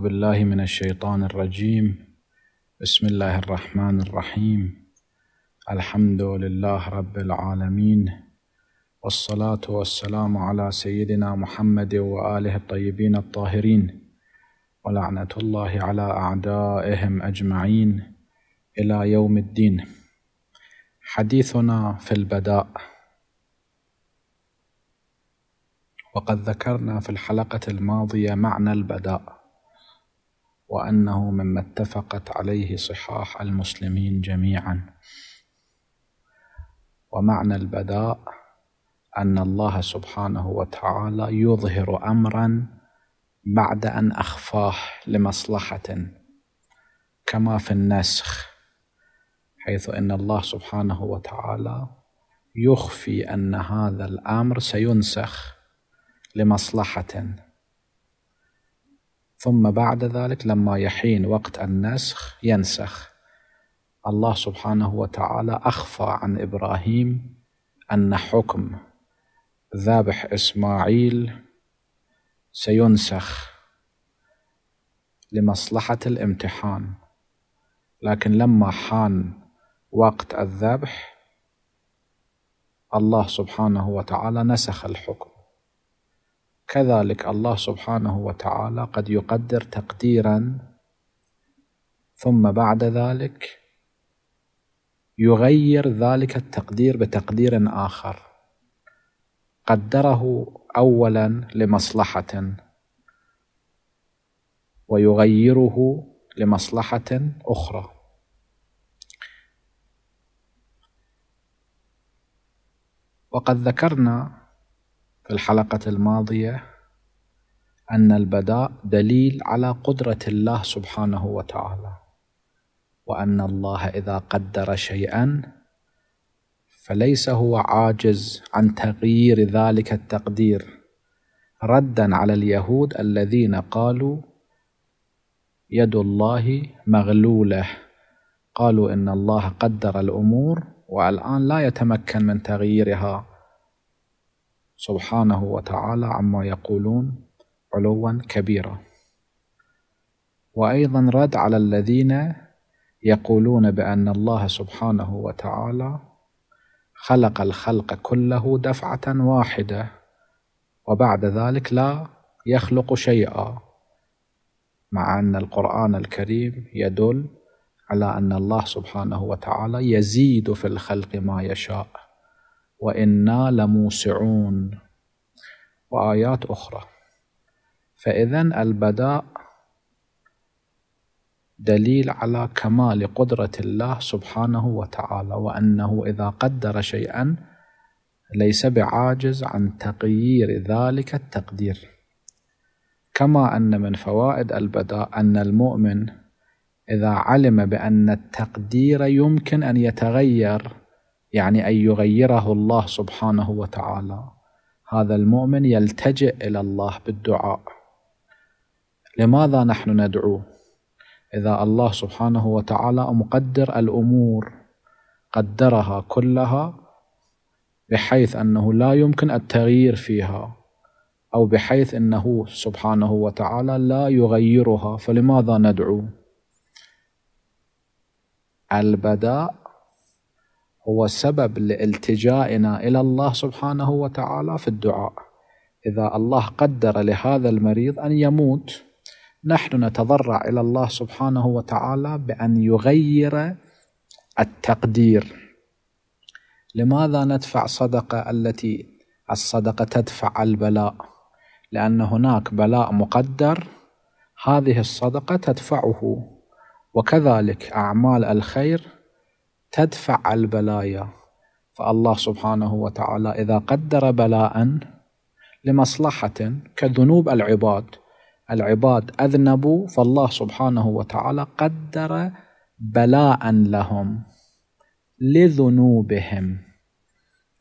بالله من الشيطان الرجيم بسم الله الرحمن الرحيم الحمد لله رب العالمين والصلاة والسلام على سيدنا محمد وآله الطيبين الطاهرين ولعنة الله على أعدائهم أجمعين إلى يوم الدين حديثنا في البداء وقد ذكرنا في الحلقة الماضية معنى البداء وأنه مما اتفقت عليه صحاح المسلمين جميعا ومعنى البداء أن الله سبحانه وتعالى يظهر أمرا بعد أن أخفاه لمصلحة كما في النسخ حيث ان الله سبحانه وتعالى يخفي ان هذا الامر سينسخ لمصلحه ثم بعد ذلك لما يحين وقت النسخ ينسخ الله سبحانه وتعالى أخفى عن إبراهيم أن حكم ذابح إسماعيل سينسخ لمصلحة الامتحان لكن لما حان وقت الذبح الله سبحانه وتعالى نسخ الحكم كذلك الله سبحانه وتعالى قد يقدر تقديرا ثم بعد ذلك يغير ذلك التقدير بتقدير آخر قدره أولا لمصلحة ويغيره لمصلحة أخرى وقد ذكرنا في الحلقة الماضية أن البداء دليل على قدرة الله سبحانه وتعالى وأن الله إذا قدر شيئا فليس هو عاجز عن تغيير ذلك التقدير ردا على اليهود الذين قالوا يد الله مغلوله قالوا ان الله قدر الامور والان لا يتمكن من تغييرها سبحانه وتعالى عما يقولون علوا كبيرا وأيضا رد على الذين يقولون بأن الله سبحانه وتعالى خلق الخلق كله دفعة واحدة وبعد ذلك لا يخلق شيئا مع أن القرآن الكريم يدل على أن الله سبحانه وتعالى يزيد في الخلق ما يشاء وإنا لموسعون وآيات أخرى فإذا البداء دليل على كمال قدرة الله سبحانه وتعالى وأنه إذا قدر شيئا ليس بعاجز عن تغيير ذلك التقدير كما أن من فوائد البداء أن المؤمن إذا علم بأن التقدير يمكن أن يتغير يعني أن يغيره الله سبحانه وتعالى هذا المؤمن يلتجئ إلى الله بالدعاء لماذا نحن ندعو إذا الله سبحانه وتعالى مقدر الأمور قدرها كلها بحيث أنه لا يمكن التغيير فيها أو بحيث أنه سبحانه وتعالى لا يغيرها فلماذا ندعو البداء هو سبب لالتجائنا الى الله سبحانه وتعالى في الدعاء اذا الله قدر لهذا المريض ان يموت نحن نتضرع الى الله سبحانه وتعالى بان يغير التقدير لماذا ندفع صدقه التي الصدقه تدفع البلاء لان هناك بلاء مقدر هذه الصدقه تدفعه وكذلك اعمال الخير تدفع البلايا فالله سبحانه وتعالى إذا قدر بلاء لمصلحة كذنوب العباد العباد أذنبوا فالله سبحانه وتعالى قدر بلاء لهم لذنوبهم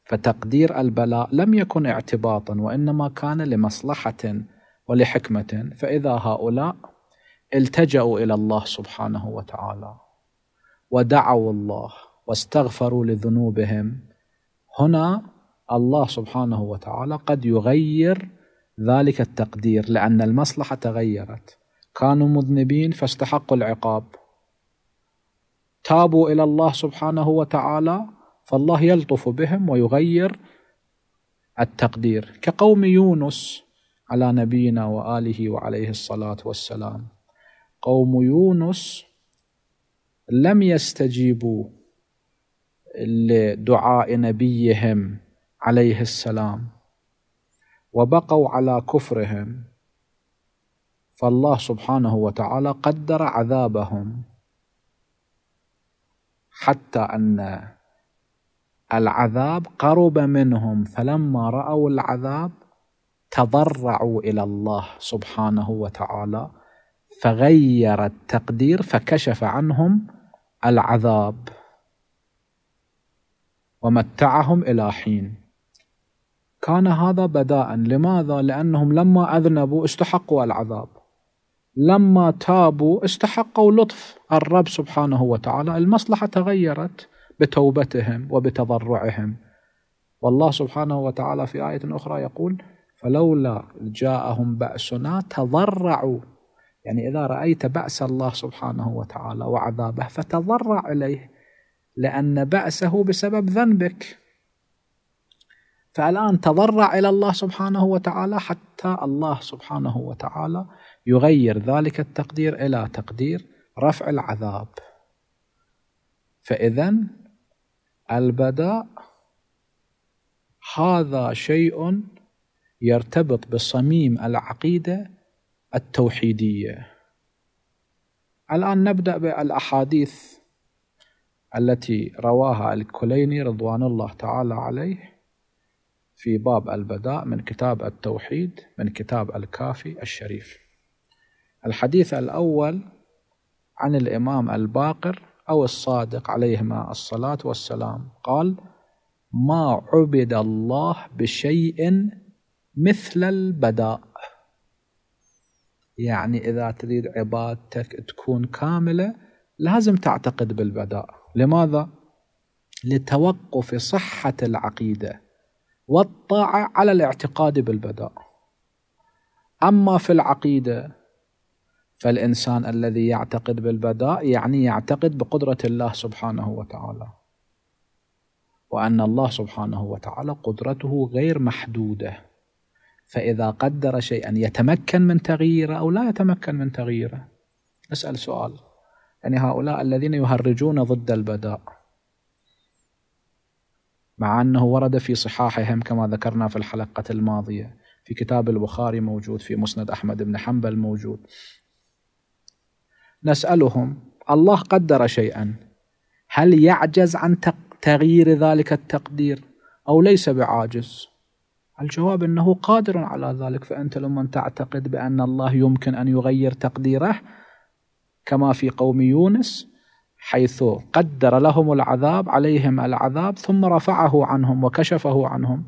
فتقدير البلاء لم يكن اعتباطا وإنما كان لمصلحة ولحكمة فإذا هؤلاء التجأوا إلى الله سبحانه وتعالى ودعوا الله واستغفروا لذنوبهم هنا الله سبحانه وتعالى قد يغير ذلك التقدير لأن المصلحة تغيرت كانوا مذنبين فاستحقوا العقاب تابوا إلى الله سبحانه وتعالى فالله يلطف بهم ويغير التقدير كقوم يونس على نبينا وآله وعليه الصلاة والسلام قوم يونس لم يستجيبوا لدعاء نبيهم عليه السلام وبقوا على كفرهم فالله سبحانه وتعالى قدر عذابهم حتى ان العذاب قرب منهم فلما راوا العذاب تضرعوا الى الله سبحانه وتعالى فغير التقدير فكشف عنهم العذاب ومتعهم إلى حين كان هذا بداء لماذا؟ لأنهم لما أذنبوا استحقوا العذاب لما تابوا استحقوا لطف الرب سبحانه وتعالى المصلحة تغيرت بتوبتهم وبتضرعهم والله سبحانه وتعالى في آية أخرى يقول فلولا جاءهم بأسنا تضرعوا يعني إذا رأيت بأس الله سبحانه وتعالى وعذابه فتضرع إليه لأن بأسه بسبب ذنبك فالآن تضرع إلى الله سبحانه وتعالى حتى الله سبحانه وتعالى يغير ذلك التقدير إلى تقدير رفع العذاب فإذا البداء هذا شيء يرتبط بصميم العقيده التوحيدية الآن نبدأ بالأحاديث التي رواها الكليني رضوان الله تعالى عليه في باب البداء من كتاب التوحيد من كتاب الكافي الشريف الحديث الأول عن الإمام الباقر أو الصادق عليهما الصلاة والسلام قال ما عبد الله بشيء مثل البداء يعني إذا تريد عبادتك تكون كاملة لازم تعتقد بالبداء لماذا؟ لتوقف صحة العقيدة والطاعة على الاعتقاد بالبداء أما في العقيدة فالإنسان الذي يعتقد بالبداء يعني يعتقد بقدرة الله سبحانه وتعالى وأن الله سبحانه وتعالى قدرته غير محدودة فإذا قدر شيئا يتمكن من تغييره أو لا يتمكن من تغييره نسأل سؤال يعني هؤلاء الذين يهرجون ضد البداء مع أنه ورد في صحاحهم كما ذكرنا في الحلقة الماضية في كتاب البخاري موجود في مسند أحمد بن حنبل موجود نسألهم الله قدر شيئا هل يعجز عن تغيير ذلك التقدير أو ليس بعاجز الجواب أنه قادر على ذلك فأنت لما تعتقد بأن الله يمكن أن يغير تقديره كما في قوم يونس حيث قدر لهم العذاب عليهم العذاب ثم رفعه عنهم وكشفه عنهم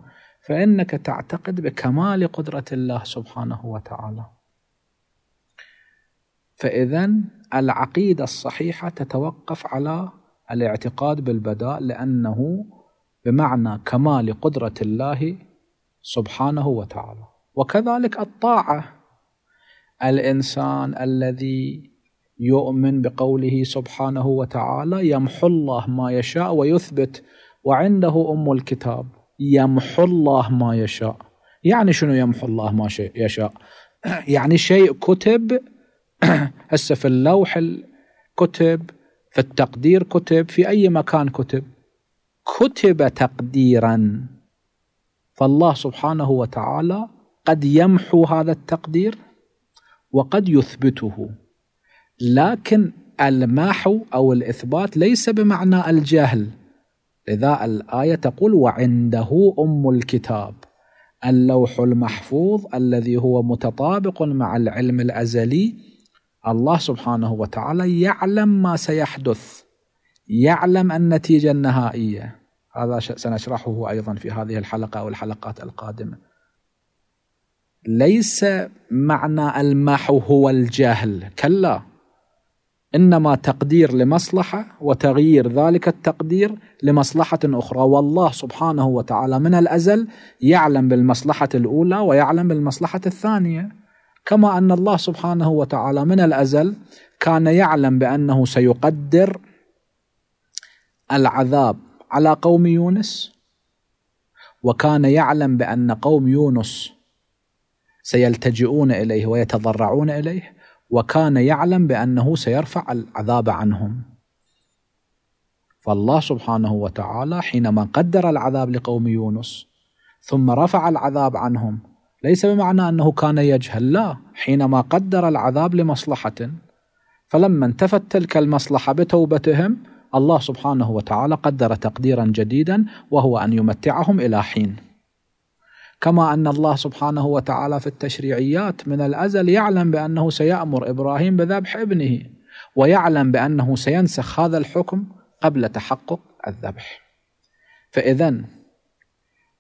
فإنك تعتقد بكمال قدرة الله سبحانه وتعالى فإذا العقيدة الصحيحة تتوقف على الاعتقاد بالبداء لأنه بمعنى كمال قدرة الله سبحانه وتعالى وكذلك الطاعه الانسان الذي يؤمن بقوله سبحانه وتعالى يمحو الله ما يشاء ويثبت وعنده ام الكتاب يمحو الله ما يشاء يعني شنو يمحو الله ما يشاء يعني شيء كتب هسه في اللوح كتب في التقدير كتب في اي مكان كتب كتب تقديرا فالله سبحانه وتعالى قد يمحو هذا التقدير وقد يثبته لكن المحو او الاثبات ليس بمعنى الجهل لذا الايه تقول وعنده ام الكتاب اللوح المحفوظ الذي هو متطابق مع العلم الازلي الله سبحانه وتعالى يعلم ما سيحدث يعلم النتيجه النهائيه هذا سنشرحه أيضا في هذه الحلقة أو الحلقات القادمة ليس معنى المحو هو الجهل كلا انما تقدير لمصلحه وتغيير ذلك التقدير لمصلحه اخرى والله سبحانه وتعالى من الازل يعلم بالمصلحه الاولى ويعلم بالمصلحه الثانيه كما ان الله سبحانه وتعالى من الازل كان يعلم بانه سيقدر العذاب على قوم يونس وكان يعلم بأن قوم يونس سيلتجئون إليه ويتضرعون إليه وكان يعلم بأنه سيرفع العذاب عنهم فالله سبحانه وتعالى حينما قدر العذاب لقوم يونس ثم رفع العذاب عنهم ليس بمعنى أنه كان يجهل لا حينما قدر العذاب لمصلحة فلما انتفت تلك المصلحة بتوبتهم الله سبحانه وتعالى قدر تقديرا جديدا وهو ان يمتعهم الى حين كما ان الله سبحانه وتعالى في التشريعيات من الازل يعلم بانه سيامر ابراهيم بذبح ابنه ويعلم بانه سينسخ هذا الحكم قبل تحقق الذبح فاذا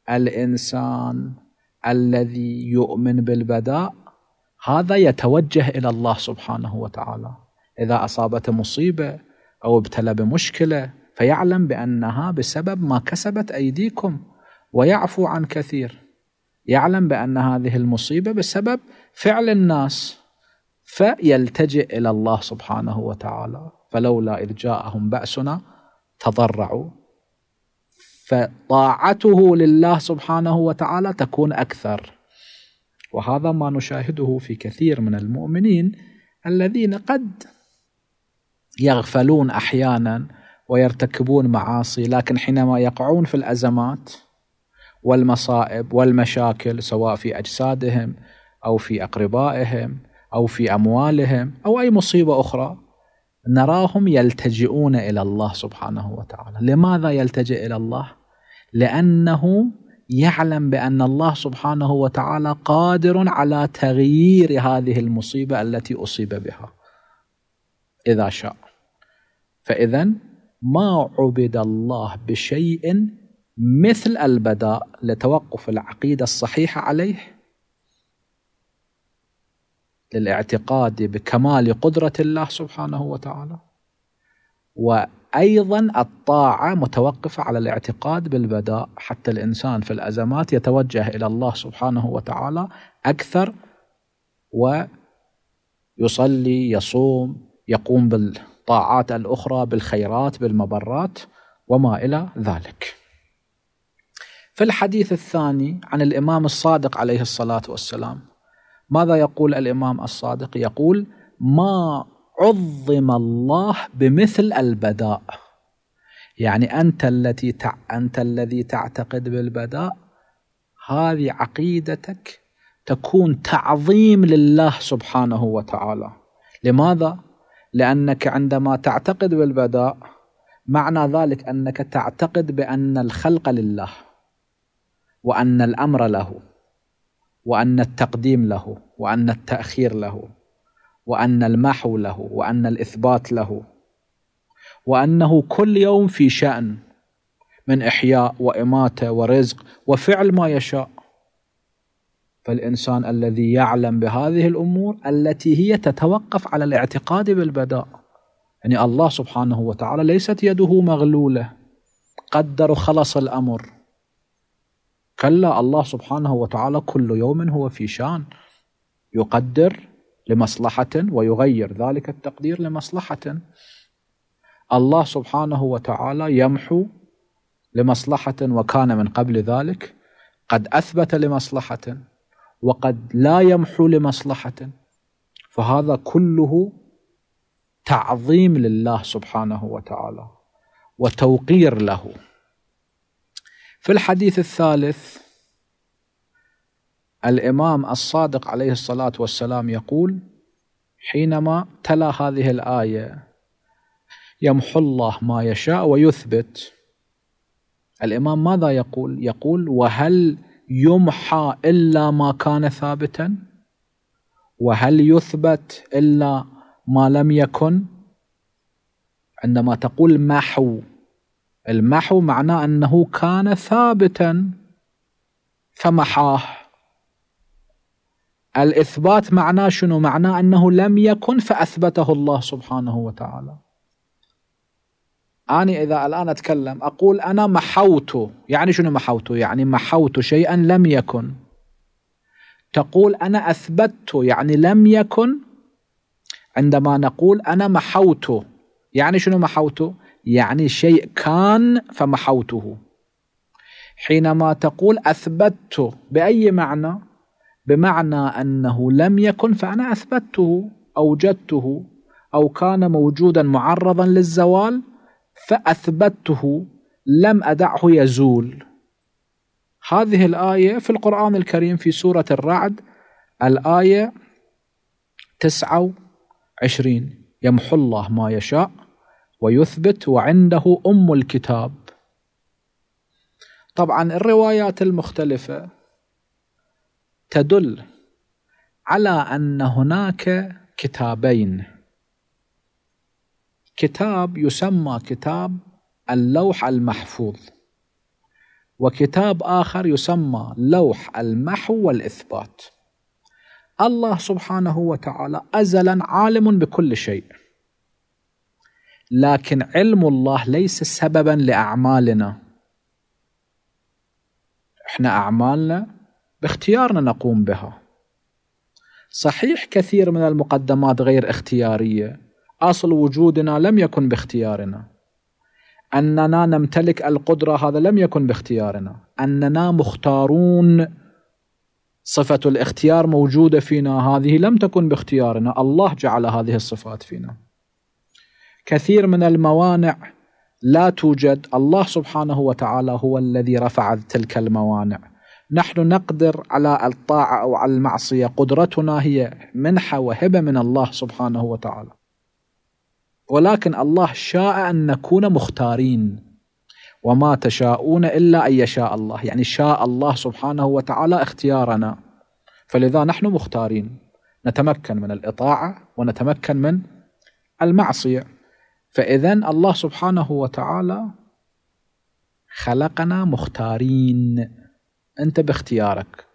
الانسان الذي يؤمن بالبداء هذا يتوجه الى الله سبحانه وتعالى اذا اصابته مصيبه أو ابتلى بمشكلة فيعلم بأنها بسبب ما كسبت أيديكم ويعفو عن كثير يعلم بأن هذه المصيبة بسبب فعل الناس فيلتجئ إلى الله سبحانه وتعالى فلولا إذ جاءهم بأسنا تضرعوا فطاعته لله سبحانه وتعالى تكون أكثر وهذا ما نشاهده في كثير من المؤمنين الذين قد يغفلون احيانا ويرتكبون معاصي لكن حينما يقعون في الازمات والمصائب والمشاكل سواء في اجسادهم او في اقربائهم او في اموالهم او اي مصيبه اخرى نراهم يلتجئون الى الله سبحانه وتعالى، لماذا يلتجئ الى الله؟ لانه يعلم بان الله سبحانه وتعالى قادر على تغيير هذه المصيبه التي اصيب بها. إذا شاء فإذا ما عبد الله بشيء مثل البداء لتوقف العقيدة الصحيحة عليه للاعتقاد بكمال قدرة الله سبحانه وتعالى وأيضا الطاعة متوقفة على الاعتقاد بالبداء حتى الإنسان في الأزمات يتوجه إلى الله سبحانه وتعالى أكثر ويصلي يصوم يقوم بالطاعات الاخرى بالخيرات بالمبرات وما الى ذلك. في الحديث الثاني عن الامام الصادق عليه الصلاه والسلام ماذا يقول الامام الصادق؟ يقول: ما عظم الله بمثل البداء. يعني انت التي تع... انت الذي تعتقد بالبداء هذه عقيدتك تكون تعظيم لله سبحانه وتعالى لماذا لأنك عندما تعتقد بالبداء معنى ذلك أنك تعتقد بأن الخلق لله وأن الأمر له وأن التقديم له وأن التأخير له وأن المحو له وأن الإثبات له وأنه كل يوم في شأن من إحياء وإماتة ورزق وفعل ما يشاء فالإنسان الذي يعلم بهذه الأمور التي هي تتوقف على الاعتقاد بالبداء يعني الله سبحانه وتعالى ليست يده مغلولة قدر خلص الأمر كلا الله سبحانه وتعالى كل يوم هو في شان يقدر لمصلحة ويغير ذلك التقدير لمصلحة الله سبحانه وتعالى يمحو لمصلحة وكان من قبل ذلك قد أثبت لمصلحة وقد لا يمحو لمصلحة فهذا كله تعظيم لله سبحانه وتعالى وتوقير له في الحديث الثالث الامام الصادق عليه الصلاه والسلام يقول حينما تلا هذه الايه يمحو الله ما يشاء ويثبت الامام ماذا يقول يقول وهل يمحى إلا ما كان ثابتا وهل يثبت إلا ما لم يكن عندما تقول محو المحو معناه أنه كان ثابتا فمحاه الإثبات معناه شنو معناه أنه لم يكن فأثبته الله سبحانه وتعالى أنا إذا الآن أتكلم أقول أنا محوت يعني شنو محوت يعني محوت شيئا لم يكن تقول أنا أثبت يعني لم يكن عندما نقول أنا محوت يعني شنو محوت يعني شيء كان فمحوته حينما تقول أثبت بأي معنى بمعنى أنه لم يكن فأنا أثبته أوجدته أو كان موجودا معرضا للزوال فأثبته لم أدعه يزول هذه الآية في القرآن الكريم في سورة الرعد الآية 29 يمحو الله ما يشاء ويثبت وعنده أم الكتاب طبعا الروايات المختلفة تدل على أن هناك كتابين كتاب يسمى كتاب اللوح المحفوظ وكتاب آخر يسمى لوح المحو والإثبات الله سبحانه وتعالى أزلا عالم بكل شيء لكن علم الله ليس سببا لأعمالنا احنا أعمالنا باختيارنا نقوم بها صحيح كثير من المقدمات غير اختيارية أصل وجودنا لم يكن باختيارنا أننا نمتلك القدرة هذا لم يكن باختيارنا أننا مختارون صفة الاختيار موجودة فينا هذه لم تكن باختيارنا الله جعل هذه الصفات فينا كثير من الموانع لا توجد الله سبحانه وتعالى هو الذي رفع تلك الموانع نحن نقدر على الطاعة أو على المعصية قدرتنا هي منحة وهبة من الله سبحانه وتعالى ولكن الله شاء أن نكون مختارين وما تشاءون إلا أن يشاء الله يعني شاء الله سبحانه وتعالى اختيارنا فلذا نحن مختارين نتمكن من الإطاعة ونتمكن من المعصية فإذا الله سبحانه وتعالى خلقنا مختارين أنت باختيارك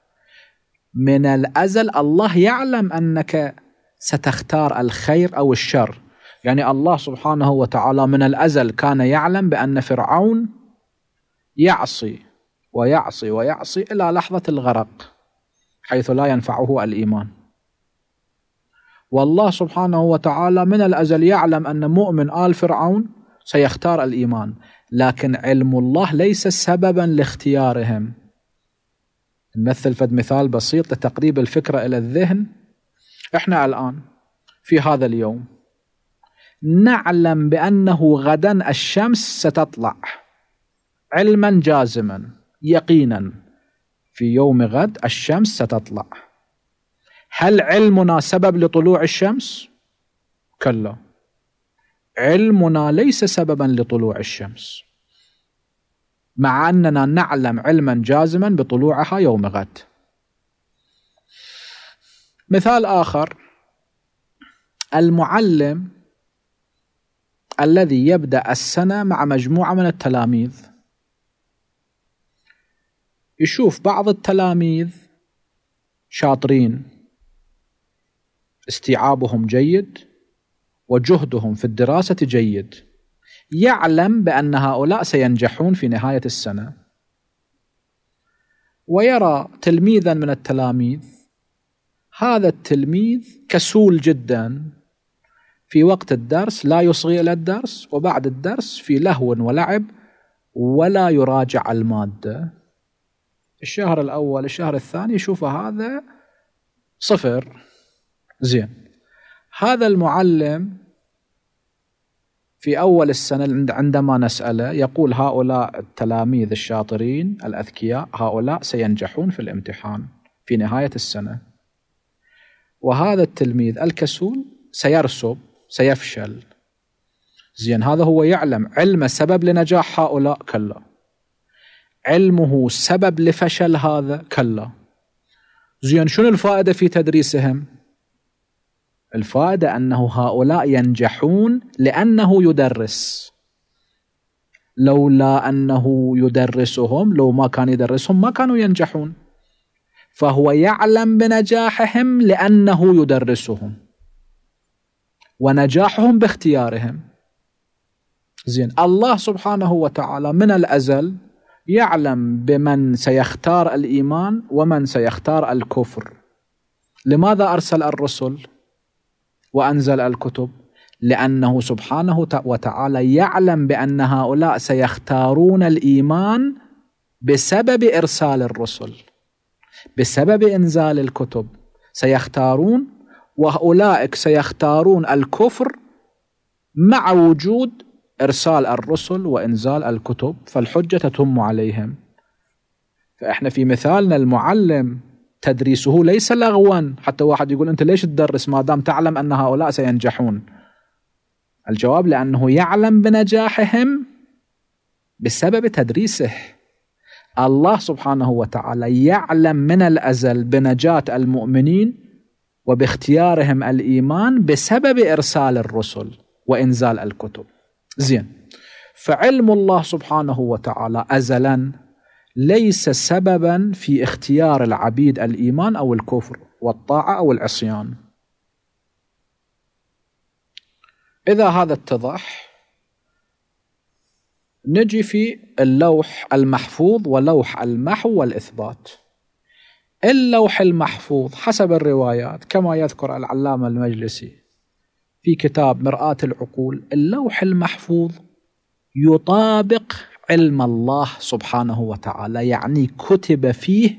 من الأزل الله يعلم أنك ستختار الخير أو الشر يعني الله سبحانه وتعالى من الأزل كان يعلم بأن فرعون يعصي ويعصي ويعصي إلى لحظة الغرق حيث لا ينفعه الإيمان والله سبحانه وتعالى من الأزل يعلم أن مؤمن آل فرعون سيختار الإيمان لكن علم الله ليس سببا لاختيارهم نمثل فد مثال بسيط لتقريب الفكرة إلى الذهن احنا الآن في هذا اليوم نعلم بأنه غدا الشمس ستطلع علما جازما يقينا في يوم غد الشمس ستطلع هل علمنا سبب لطلوع الشمس؟ كلا علمنا ليس سببا لطلوع الشمس مع أننا نعلم علما جازما بطلوعها يوم غد مثال آخر المعلم الذي يبدأ السنة مع مجموعة من التلاميذ يشوف بعض التلاميذ شاطرين استيعابهم جيد وجهدهم في الدراسة جيد يعلم بأن هؤلاء سينجحون في نهاية السنة ويرى تلميذا من التلاميذ هذا التلميذ كسول جدا في وقت الدرس لا يصغي الى الدرس وبعد الدرس في لهو ولعب ولا يراجع الماده الشهر الاول الشهر الثاني يشوف هذا صفر زين هذا المعلم في أول السنة عندما نسأله يقول هؤلاء التلاميذ الشاطرين الأذكياء هؤلاء سينجحون في الامتحان في نهاية السنة وهذا التلميذ الكسول سيرسب سيفشل زين هذا هو يعلم علمه سبب لنجاح هؤلاء كلا علمه سبب لفشل هذا كلا زين شنو الفائدة في تدريسهم الفائدة أنه هؤلاء ينجحون لأنه يدرس لولا أنه يدرسهم لو ما كان يدرسهم ما كانوا ينجحون فهو يعلم بنجاحهم لأنه يدرسهم ونجاحهم باختيارهم زين الله سبحانه وتعالى من الأزل يعلم بمن سيختار الإيمان ومن سيختار الكفر لماذا أرسل الرسل وأنزل الكتب لأنه سبحانه وتعالى يعلم بأن هؤلاء سيختارون الإيمان بسبب إرسال الرسل بسبب إنزال الكتب سيختارون واولئك سيختارون الكفر مع وجود ارسال الرسل وانزال الكتب فالحجه تتم عليهم فاحنا في مثالنا المعلم تدريسه ليس لغوا حتى واحد يقول انت ليش تدرس ما دام تعلم ان هؤلاء سينجحون الجواب لانه يعلم بنجاحهم بسبب تدريسه الله سبحانه وتعالى يعلم من الازل بنجاه المؤمنين وباختيارهم الإيمان بسبب إرسال الرسل وإنزال الكتب زين فعلم الله سبحانه وتعالى أزلا ليس سببا في اختيار العبيد الإيمان أو الكفر والطاعة أو العصيان إذا هذا اتضح نجي في اللوح المحفوظ ولوح المحو والإثبات اللوح المحفوظ حسب الروايات كما يذكر العلامة المجلسي في كتاب مرآة العقول اللوح المحفوظ يطابق علم الله سبحانه وتعالى يعني كتب فيه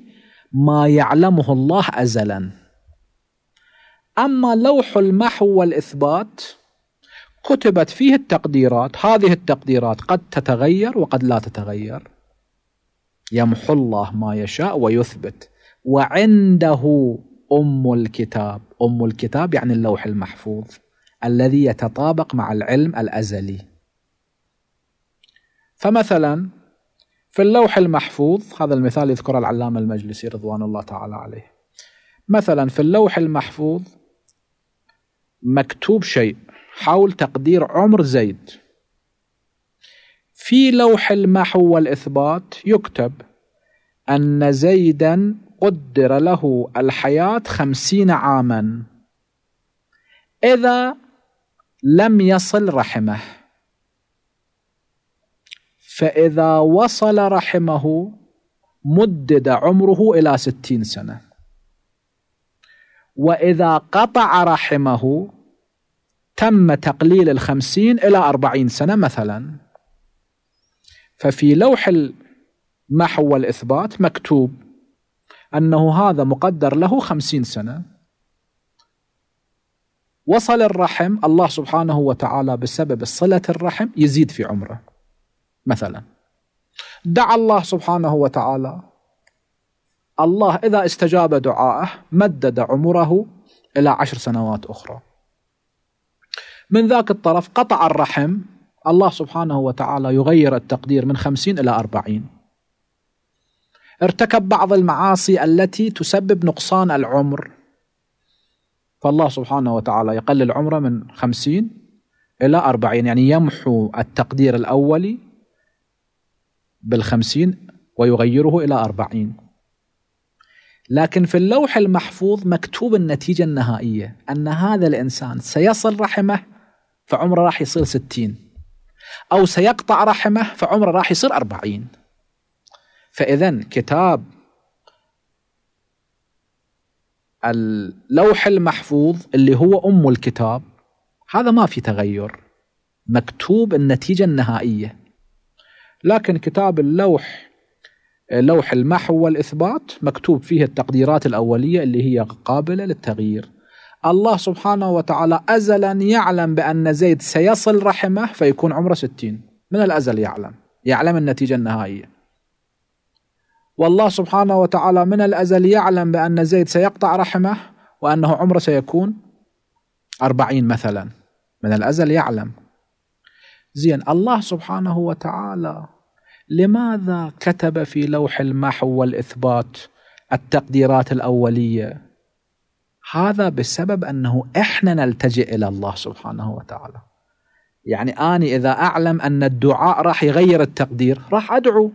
ما يعلمه الله أزلا أما لوح المحو والإثبات كتبت فيه التقديرات هذه التقديرات قد تتغير وقد لا تتغير يمحو الله ما يشاء ويثبت وعنده أم الكتاب أم الكتاب يعني اللوح المحفوظ الذي يتطابق مع العلم الأزلي فمثلا في اللوح المحفوظ هذا المثال يذكر العلامة المجلسي رضوان الله تعالى عليه مثلا في اللوح المحفوظ مكتوب شيء حول تقدير عمر زيد في لوح المحو والإثبات يكتب أن زيدا قدر له الحياة خمسين عاما إذا لم يصل رحمه فإذا وصل رحمه مدد عمره إلى ستين سنة وإذا قطع رحمه تم تقليل الخمسين إلى أربعين سنة مثلا ففي لوح المحو والإثبات مكتوب أنه هذا مقدر له خمسين سنة وصل الرحم الله سبحانه وتعالى بسبب صلة الرحم يزيد في عمره مثلا دعا الله سبحانه وتعالى الله إذا استجاب دعائه مدد عمره إلى عشر سنوات أخرى من ذاك الطرف قطع الرحم الله سبحانه وتعالى يغير التقدير من خمسين إلى أربعين ارتكب بعض المعاصي التي تسبب نقصان العمر فالله سبحانه وتعالى يقلل عمره من خمسين إلى أربعين يعني يمحو التقدير الأولي بالخمسين ويغيره إلى أربعين لكن في اللوح المحفوظ مكتوب النتيجة النهائية أن هذا الإنسان سيصل رحمه فعمره راح يصير ستين أو سيقطع رحمه فعمره راح يصير أربعين فإذا كتاب اللوح المحفوظ اللي هو أم الكتاب هذا ما في تغير مكتوب النتيجة النهائية لكن كتاب اللوح لوح المحو والإثبات مكتوب فيه التقديرات الأولية اللي هي قابلة للتغيير الله سبحانه وتعالى أزلا يعلم بأن زيد سيصل رحمه فيكون عمره ستين من الأزل يعلم يعلم النتيجة النهائية والله سبحانه وتعالى من الأزل يعلم بأن زيد سيقطع رحمه وأنه عمره سيكون أربعين مثلا من الأزل يعلم زين الله سبحانه وتعالى لماذا كتب في لوح المحو والإثبات التقديرات الأولية هذا بسبب أنه إحنا نلتجئ إلى الله سبحانه وتعالى يعني أنا إذا أعلم أن الدعاء راح يغير التقدير راح أدعو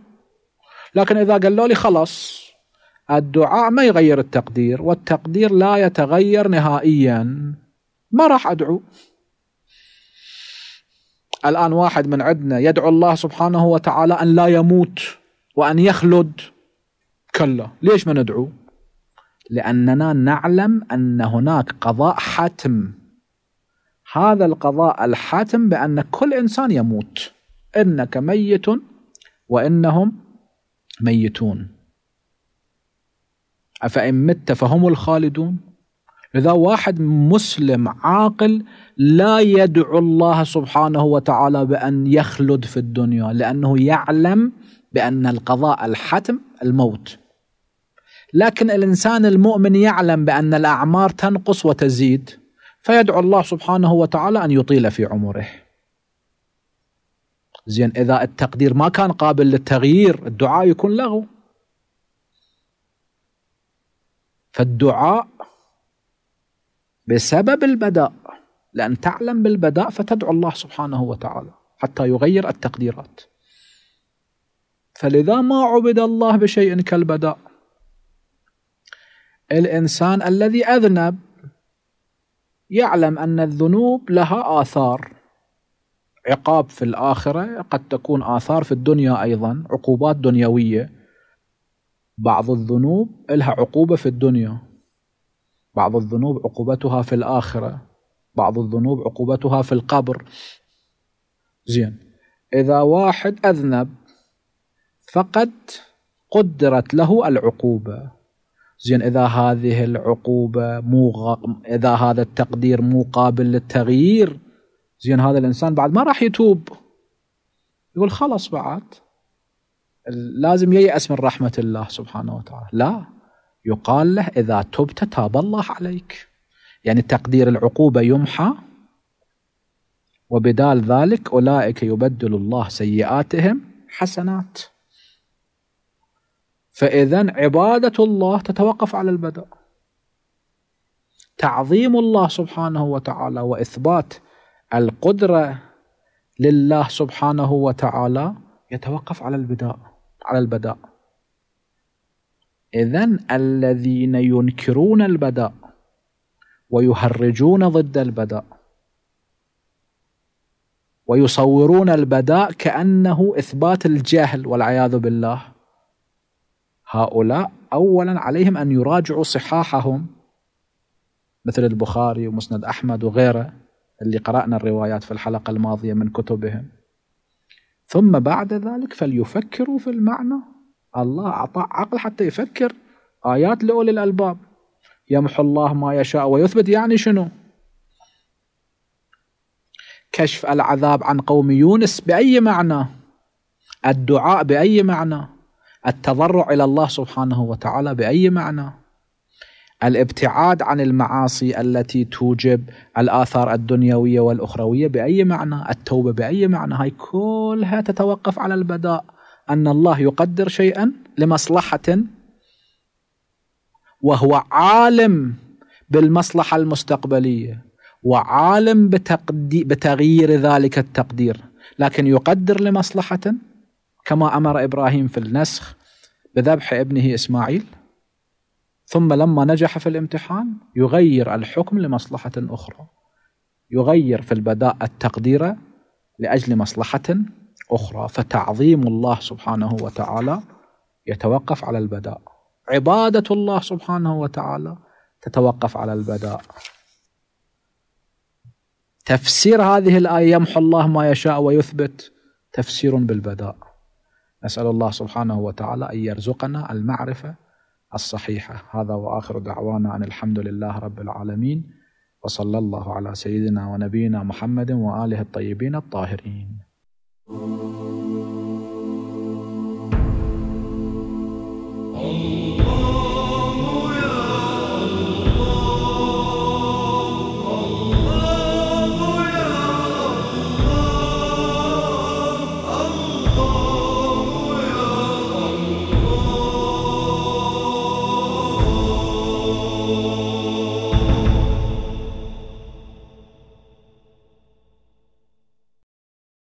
لكن إذا قالوا لي خلاص الدعاء ما يغير التقدير والتقدير لا يتغير نهائيا ما راح أدعو الآن واحد من عندنا يدعو الله سبحانه وتعالى أن لا يموت وأن يخلد كلا ليش ما ندعو لأننا نعلم أن هناك قضاء حتم هذا القضاء الحتم بأن كل إنسان يموت إنك ميت وإنهم ميتون أفإن مت فهم الخالدون لذا واحد مسلم عاقل لا يدعو الله سبحانه وتعالى بأن يخلد في الدنيا لأنه يعلم بأن القضاء الحتم الموت لكن الإنسان المؤمن يعلم بأن الأعمار تنقص وتزيد فيدعو الله سبحانه وتعالى أن يطيل في عمره زين إذا التقدير ما كان قابل للتغيير الدعاء يكون لغو فالدعاء بسبب البداء لأن تعلم بالبداء فتدعو الله سبحانه وتعالى حتى يغير التقديرات فلذا ما عبد الله بشيء كالبداء الإنسان الذي أذنب يعلم أن الذنوب لها آثار عقاب في الآخرة قد تكون آثار في الدنيا أيضا عقوبات دنيوية بعض الذنوب لها عقوبة في الدنيا بعض الذنوب عقوبتها في الآخرة بعض الذنوب عقوبتها في القبر زين إذا واحد أذنب فقد قدرت له العقوبة زين إذا هذه العقوبة مو غ... إذا هذا التقدير مو قابل للتغيير زين هذا الانسان بعد ما راح يتوب يقول خلاص بعد لازم ييأس من رحمة الله سبحانه وتعالى لا يقال له إذا تبت تاب الله عليك يعني تقدير العقوبة يمحى وبدال ذلك أولئك يبدل الله سيئاتهم حسنات فإذا عبادة الله تتوقف على البدء تعظيم الله سبحانه وتعالى وإثبات القدرة لله سبحانه وتعالى يتوقف على البداء على البداء إذا الذين ينكرون البداء ويهرجون ضد البداء ويصورون البداء كأنه إثبات الجهل والعياذ بالله هؤلاء أولا عليهم أن يراجعوا صحاحهم مثل البخاري ومسند أحمد وغيره اللي قرأنا الروايات في الحلقة الماضية من كتبهم ثم بعد ذلك فليفكروا في المعنى الله أعطى عقل حتى يفكر آيات لأولي الألباب يمحو الله ما يشاء ويثبت يعني شنو كشف العذاب عن قوم يونس بأي معنى الدعاء بأي معنى التضرع إلى الله سبحانه وتعالى بأي معنى الابتعاد عن المعاصي التي توجب الآثار الدنيوية والأخروية بأي معنى التوبة بأي معنى هاي كلها تتوقف على البداء أن الله يقدر شيئا لمصلحة وهو عالم بالمصلحة المستقبلية وعالم بتغيير ذلك التقدير لكن يقدر لمصلحة كما أمر إبراهيم في النسخ بذبح ابنه إسماعيل ثم لما نجح في الامتحان يغير الحكم لمصلحة أخرى يغير في البداء التقدير لأجل مصلحة أخرى فتعظيم الله سبحانه وتعالى يتوقف على البداء عبادة الله سبحانه وتعالى تتوقف على البداء تفسير هذه الآية يمحو الله ما يشاء ويثبت تفسير بالبداء نسأل الله سبحانه وتعالى أن يرزقنا المعرفة الصحيحة هذا وآخر دعوانا أن الحمد لله رب العالمين وصلى الله على سيدنا ونبينا محمد وآله الطيبين الطاهرين Allah